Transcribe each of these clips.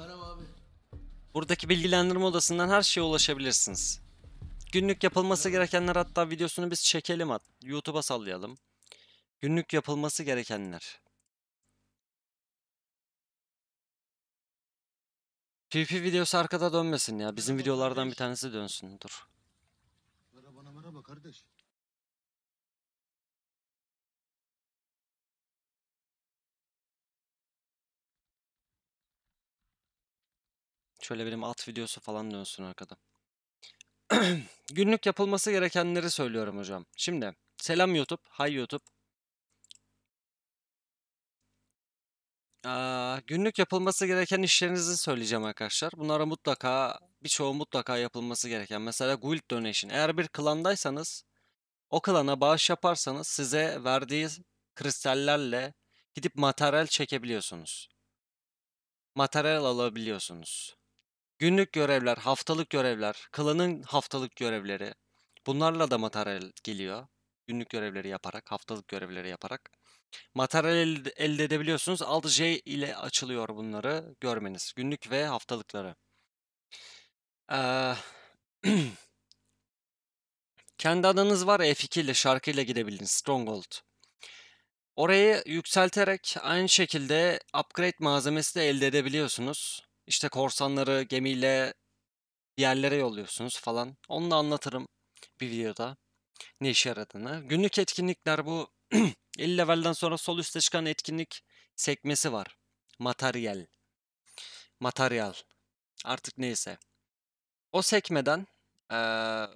Merhaba abi. Buradaki bilgilendirme odasından her şeye ulaşabilirsiniz. Günlük yapılması gerekenler hatta videosunu biz çekelim at. YouTube'a sallayalım. Günlük yapılması gerekenler. PP videosu arkada dönmesin ya. Bizim videolardan bir tanesi dönsün. Dur. Merhaba, merhaba kardeş. Şöyle benim at videosu falan dönsün arkada. Günlük yapılması gerekenleri söylüyorum hocam. Şimdi selam YouTube, hay YouTube. günlük yapılması gereken işlerinizi söyleyeceğim arkadaşlar. Bunlara mutlaka birçoğu mutlaka yapılması gereken. Mesela guild donation. Eğer bir klandaysanız o klana bağış yaparsanız size verdiği kristallerle gidip materyal çekebiliyorsunuz. Materyal alabiliyorsunuz. Günlük görevler, haftalık görevler, klanın haftalık görevleri. Bunlarla da materyal geliyor. Günlük görevleri yaparak, haftalık görevleri yaparak. Materyal elde edebiliyorsunuz. Alt J ile açılıyor bunları görmeniz. Günlük ve haftalıkları. Ee, kendi adınız var F2 ile şarkıyla gidebildiniz. Stronghold. Orayı yükselterek aynı şekilde upgrade malzemesi de elde edebiliyorsunuz. İşte korsanları gemiyle bir yerlere yolluyorsunuz falan. Onu da anlatırım bir videoda ne işe yaradığını. Günlük etkinlikler bu 50 levelden sonra sol üstte çıkan etkinlik sekmesi var. Materyal. Materyal. Artık neyse. O sekmeden ee,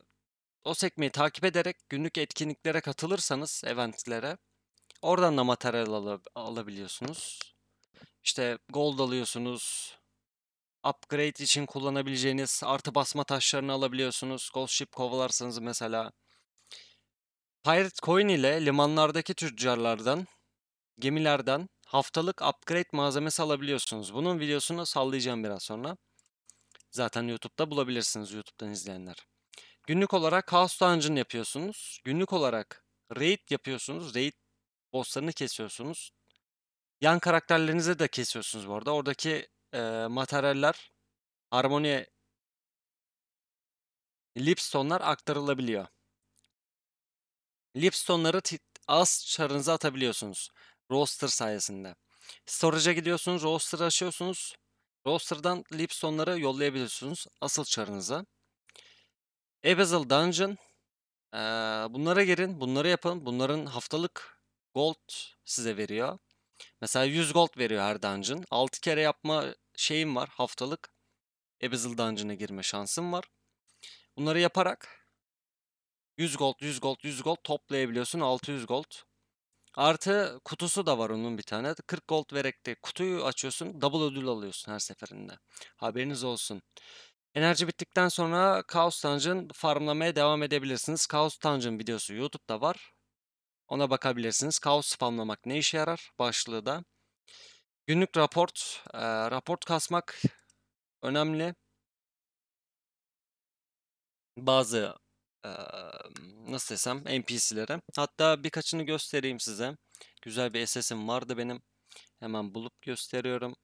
o sekmeyi takip ederek günlük etkinliklere katılırsanız eventlere oradan da materyal al alabiliyorsunuz. İşte gold alıyorsunuz, upgrade için kullanabileceğiniz artı basma taşlarını alabiliyorsunuz. Ghost Ship kovalarsınız mesela. Pirate Coin ile limanlardaki tüccarlardan, gemilerden haftalık upgrade malzemesi alabiliyorsunuz. Bunun videosunu sallayacağım biraz sonra. Zaten YouTube'da bulabilirsiniz YouTube'dan izleyenler. Günlük olarak House Dungeon yapıyorsunuz. Günlük olarak Raid yapıyorsunuz. Raid bosslarını kesiyorsunuz. Yan karakterlerinize de kesiyorsunuz bu arada. Oradaki e, materyaller harmoni Lipstonlar aktarılabiliyor. Lipstonları az çarınıza atabiliyorsunuz. Roster sayesinde. Storage'a gidiyorsunuz. Roster açıyorsunuz. Roster'dan Lipstonları yollayabiliyorsunuz. Asıl çarınıza. Abyssal Dungeon. Ee, bunlara girin. Bunları yapın. Bunların haftalık gold size veriyor. Mesela 100 gold veriyor her dungeon. 6 kere yapma şeyim var haftalık. Abyssal Dungeon'a girme şansım var. Bunları yaparak 100 gold, 100 gold, 100 gold toplayabiliyorsun. 600 gold. Artı kutusu da var onun bir tane. 40 gold vererek de kutuyu açıyorsun. Double ödül alıyorsun her seferinde. Haberiniz olsun. Enerji bittikten sonra Chaos Dungeon farmlamaya devam edebilirsiniz. Chaos Dungeon videosu YouTube'da var. Ona bakabilirsiniz. Chaos farmlamak ne işe yarar başlığı da. Günlük raport, e, rapor kasmak önemli. Bazı e, nasıl desem NPC'lere. Hatta birkaçını göstereyim size. Güzel bir SS'im vardı benim. Hemen bulup gösteriyorum.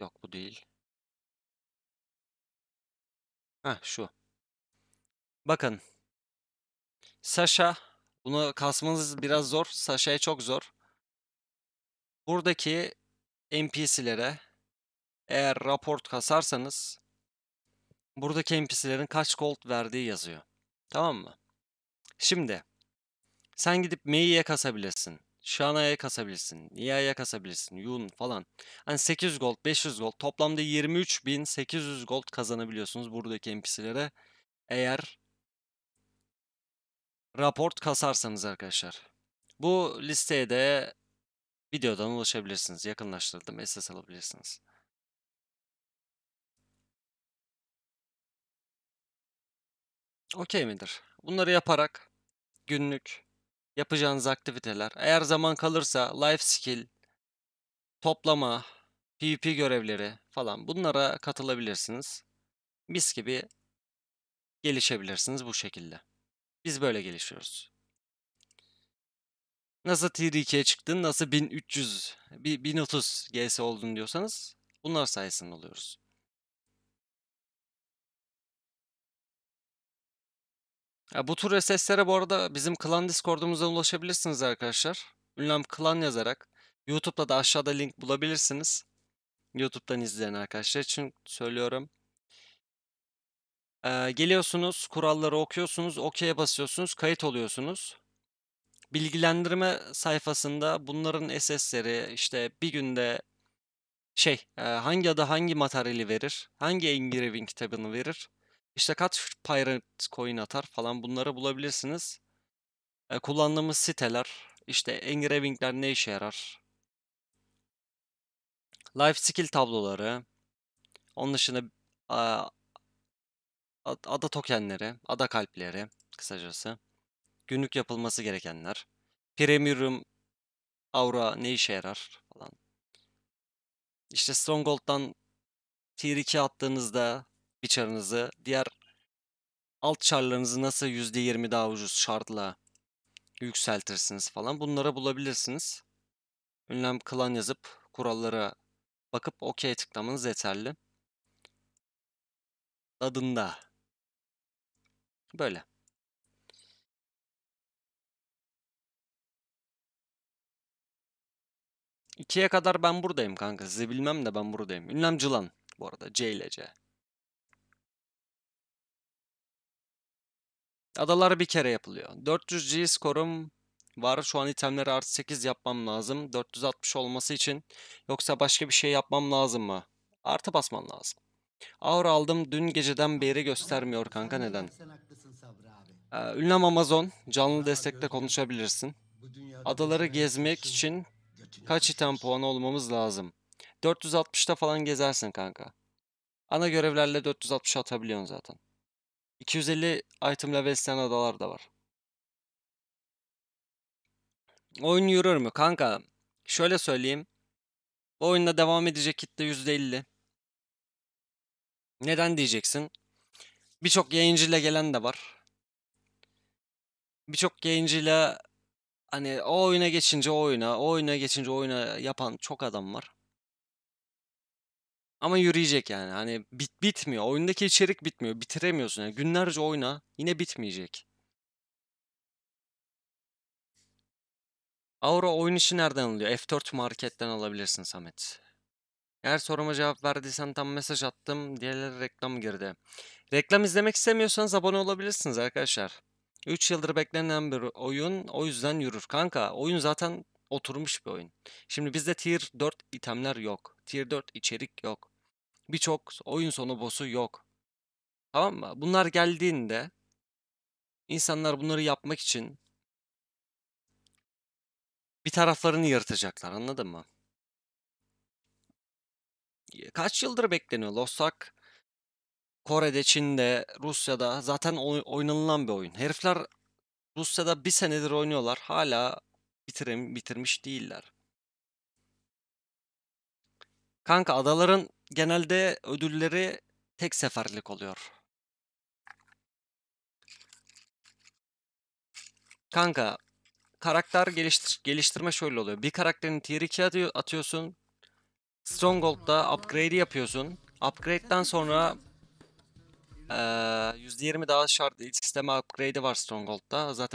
Yok bu değil. Ha şu. Bakın. Sasha bunu kasmanız biraz zor. Şey çok zor. Buradaki NPC'lere eğer raport kasarsanız buradaki NPC'lerin kaç gold verdiği yazıyor. Tamam mı? Şimdi sen gidip Mei'ye kasabilirsin. Shana'ya kasabilirsin. Nia'ya kasabilirsin. Yun falan. Hani 800 gold, 500 gold. Toplamda 23.800 gold kazanabiliyorsunuz buradaki NPC'lere. Eğer raport kasarsanız arkadaşlar. Bu listeye de videodan ulaşabilirsiniz. Yakınlaştırdım. SS alabilirsiniz. Okey midir? Bunları yaparak günlük yapacağınız aktiviteler. Eğer zaman kalırsa life skill, toplama, PvP görevleri falan bunlara katılabilirsiniz. Biz gibi gelişebilirsiniz bu şekilde. Biz böyle gelişiyoruz. Nasıl TD2'ye çıktın, nasıl 1300, 1030 GS oldun diyorsanız bunlar sayesinde oluyoruz. Ya bu tür SS'lere bu arada bizim klan Discord'umuza ulaşabilirsiniz arkadaşlar. Ünlem klan yazarak. YouTube'da da aşağıda link bulabilirsiniz. YouTube'dan izleyen arkadaşlar için söylüyorum geliyorsunuz, kuralları okuyorsunuz, OK'ye basıyorsunuz, kayıt oluyorsunuz. Bilgilendirme sayfasında bunların SS'leri işte bir günde şey hangi ada hangi materyali verir, hangi engraving kitabını verir, işte kaç pirate coin atar falan bunları bulabilirsiniz. E, kullandığımız siteler, işte engravingler ne işe yarar? Life skill tabloları, onun dışında ada tokenleri, ada kalpleri kısacası. Günlük yapılması gerekenler. Premium Aura ne işe yarar falan. İşte Stronghold'dan tier 2 attığınızda bir çarınızı diğer alt çarlarınızı nasıl %20 daha ucuz şartla yükseltirsiniz falan. Bunlara bulabilirsiniz. Ünlem klan yazıp kurallara bakıp okey tıklamanız yeterli. Adında. Böyle. İkiye kadar ben buradayım kanka. Sizi bilmem de ben buradayım. Ünlem Cılan bu arada. C ile C. Adalar bir kere yapılıyor. 400 G skorum var. Şu an itemleri artı 8 yapmam lazım. 460 olması için. Yoksa başka bir şey yapmam lazım mı? Artı basman lazım. Aura aldım. Dün geceden beri göstermiyor kanka neden? Ee, Ünlem Amazon, canlı destekte konuşabilirsin. Adaları gezmek için kaç item puanı olmamız lazım? 460'ta falan gezersin kanka. Ana görevlerle 460 atabiliyorsun zaten. 250 itemle besleyen adalar da var. Oyun yürür mü? Kanka şöyle söyleyeyim. Bu oyunda devam edecek kitle %50. Neden diyeceksin? Birçok yayıncıyla gelen de var birçok yayıncıyla hani o oyuna geçince o oyuna, o oyuna geçince o oyuna yapan çok adam var. Ama yürüyecek yani. Hani bit bitmiyor. Oyundaki içerik bitmiyor. Bitiremiyorsun. Yani günlerce oyna yine bitmeyecek. Aura oyun işi nereden alıyor? F4 marketten alabilirsin Samet. Eğer soruma cevap verdiysen tam mesaj attım. Diğerleri reklam girdi. Reklam izlemek istemiyorsanız abone olabilirsiniz arkadaşlar. 3 yıldır beklenen bir oyun o yüzden yürür. Kanka oyun zaten oturmuş bir oyun. Şimdi bizde tier 4 itemler yok. Tier 4 içerik yok. Birçok oyun sonu boss'u yok. Tamam mı? Bunlar geldiğinde insanlar bunları yapmak için bir taraflarını yırtacaklar anladın mı? Kaç yıldır bekleniyor? Lost Ark Kore'de, Çin'de, Rusya'da zaten oynanılan bir oyun. Herifler Rusya'da bir senedir oynuyorlar. Hala bitirim, bitirmiş değiller. Kanka adaların genelde ödülleri tek seferlik oluyor. Kanka karakter geliştir geliştirme şöyle oluyor. Bir karakterin tier 2 atıyorsun. Stronghold'da upgrade'i yapıyorsun. Upgrade'den sonra ee, %20 daha şart Sistem upgrade'i var Stronghold'da. Zaten